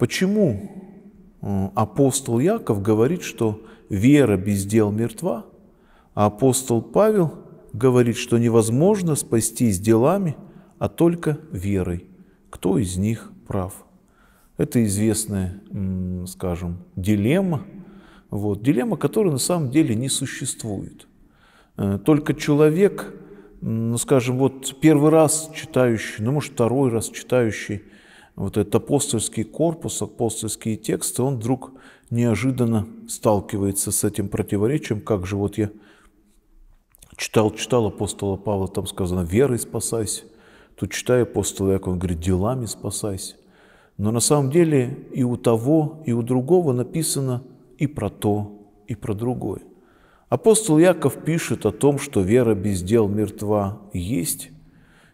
Почему э, апостол Яков говорит, что вера без дел мертва, а апостол Павел говорит, что невозможно спастись делами, а только верой. Кто из них прав? Это известная, скажем, дилемма, вот, дилемма, которая на самом деле не существует. Э, только человек, ну, скажем, вот первый раз читающий, ну, может, второй раз читающий вот этот апостольский корпус, апостольские тексты, он вдруг неожиданно сталкивается с этим противоречием, как же вот я читал, читал апостола Павла, там сказано «верой спасайся», тут читаю апостола Якова, он говорит «делами спасайся». Но на самом деле и у того, и у другого написано и про то, и про другое. Апостол Яков пишет о том, что вера без дел мертва есть,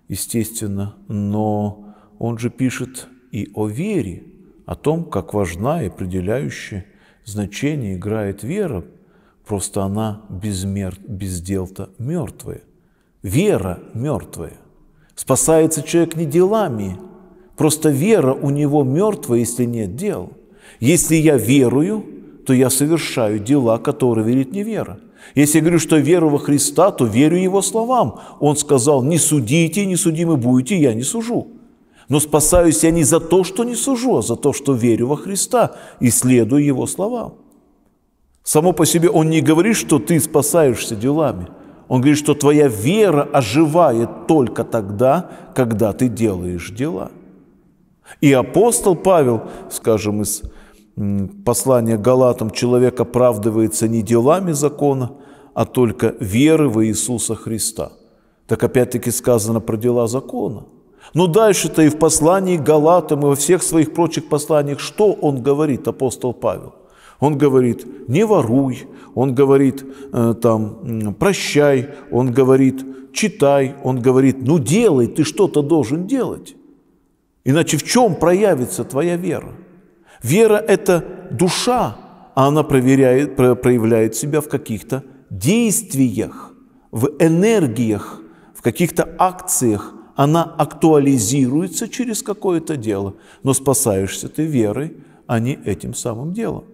естественно, но он же пишет и о вере, о том, как важна и определяющая значение играет вера, просто она без, мер... без дел-то мертвая. Вера мертвая. Спасается человек не делами, просто вера у него мертвая, если нет дел. Если я верую, то я совершаю дела, которые верит не вера. Если я говорю, что веру во Христа, то верю Его словам. Он сказал, не судите, не судимы будете, я не сужу. Но спасаюсь я не за то, что не сужу, а за то, что верю во Христа и следую Его словам. Само по себе Он не говорит, что ты спасаешься делами. Он говорит, что твоя вера оживает только тогда, когда ты делаешь дела. И апостол Павел, скажем, из послания Галатам, человек оправдывается не делами закона, а только веры в Иисуса Христа. Так опять-таки сказано про дела закона – но дальше-то и в послании к Галатам, и во всех своих прочих посланиях, что он говорит, апостол Павел? Он говорит, не воруй, он говорит, э, там, прощай, он говорит, читай, он говорит, ну делай, ты что-то должен делать. Иначе в чем проявится твоя вера? Вера – это душа, а она проверяет, проявляет себя в каких-то действиях, в энергиях, в каких-то акциях, она актуализируется через какое-то дело, но спасаешься ты верой, а не этим самым делом.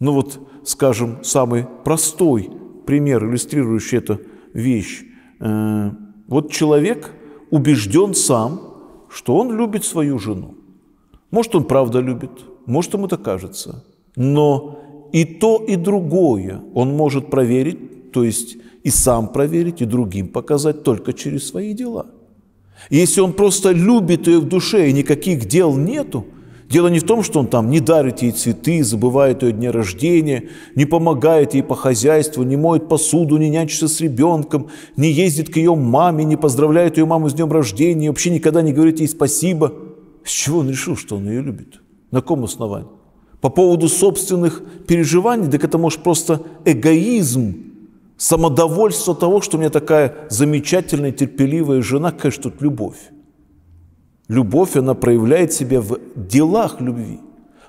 Ну вот, скажем, самый простой пример, иллюстрирующий эту вещь. Э, вот человек убежден сам, что он любит свою жену. Может, он правда любит, может, ему это кажется. Но и то, и другое он может проверить, то есть и сам проверить, и другим показать только через свои дела – если он просто любит ее в душе, и никаких дел нету, дело не в том, что он там не дарит ей цветы, забывает ее дня рождения, не помогает ей по хозяйству, не моет посуду, не нянчится с ребенком, не ездит к ее маме, не поздравляет ее маму с днем рождения, вообще никогда не говорит ей спасибо. С чего он решил, что он ее любит? На каком основании? По поводу собственных переживаний, так это может просто эгоизм самодовольство того, что у меня такая замечательная, терпеливая жена, конечно, тут любовь. Любовь, она проявляет себя в делах любви.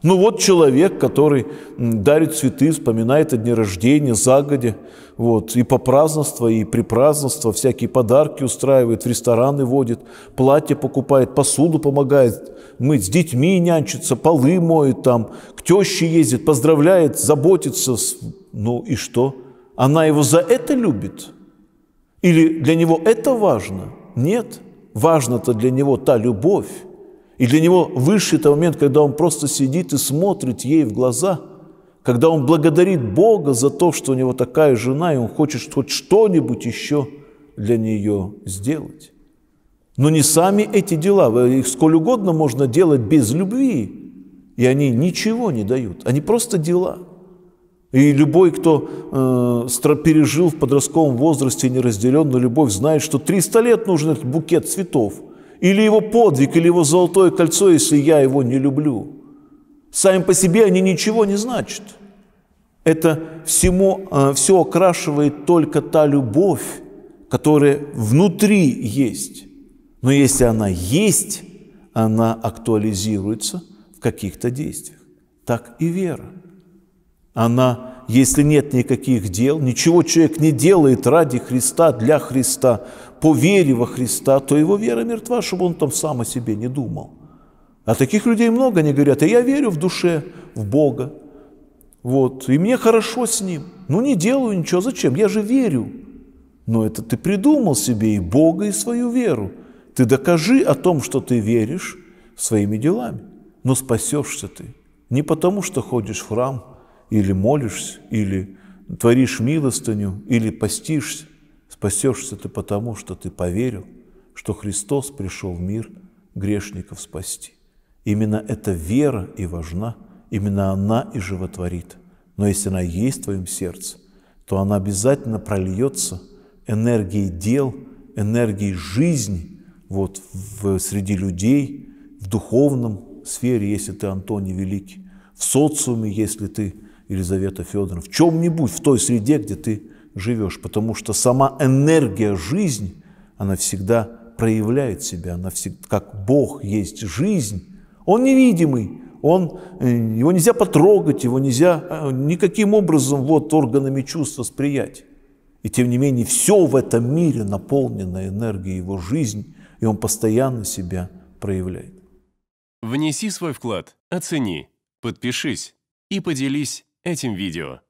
Ну вот человек, который дарит цветы, вспоминает о дне рождения, загоде, вот, и по празднество, и при празднество, всякие подарки устраивает, в рестораны водит, платье покупает, посуду помогает мыть, с детьми нянчится, полы моет там, к теще ездит, поздравляет, заботится. Ну и что? она его за это любит? Или для него это важно? Нет. Важно-то для него та любовь. И для него высший это момент, когда он просто сидит и смотрит ей в глаза, когда он благодарит Бога за то, что у него такая жена, и он хочет хоть что-нибудь еще для нее сделать. Но не сами эти дела, их сколь угодно можно делать без любви, и они ничего не дают, они просто дела – и любой, кто э, пережил в подростковом возрасте неразделенную любовь, знает, что 300 лет нужен этот букет цветов. Или его подвиг, или его золотое кольцо, если я его не люблю. Сами по себе они ничего не значат. Это всему, э, все окрашивает только та любовь, которая внутри есть. Но если она есть, она актуализируется в каких-то действиях. Так и вера – она, если нет никаких дел, ничего человек не делает ради Христа, для Христа, по вере во Христа, то его вера мертва, чтобы он там сам о себе не думал. А таких людей много, они говорят, а я верю в душе, в Бога, вот, и мне хорошо с ним. Ну не делаю ничего, зачем? Я же верю. Но это ты придумал себе и Бога, и свою веру. Ты докажи о том, что ты веришь своими делами. Но спасешься ты не потому, что ходишь в храм – или молишься, или творишь милостыню, или постишься. Спасешься ты потому, что ты поверил, что Христос пришел в мир грешников спасти. Именно эта вера и важна, именно она и животворит. Но если она есть в твоем сердце, то она обязательно прольется энергией дел, энергией жизни вот, в, среди людей, в духовном сфере, если ты Антоний Великий, в социуме, если ты Елизавета Федоровна, в чем-нибудь, в той среде, где ты живешь, потому что сама энергия жизни, она всегда проявляет себя, она всегда, как Бог есть жизнь, Он невидимый, он, э, его нельзя потрогать, его нельзя э, никаким образом вот органами чувств восприять. И тем не менее, все в этом мире наполнено энергией его жизнь, и он постоянно себя проявляет. Внеси свой вклад, оцени, подпишись и поделись этим видео.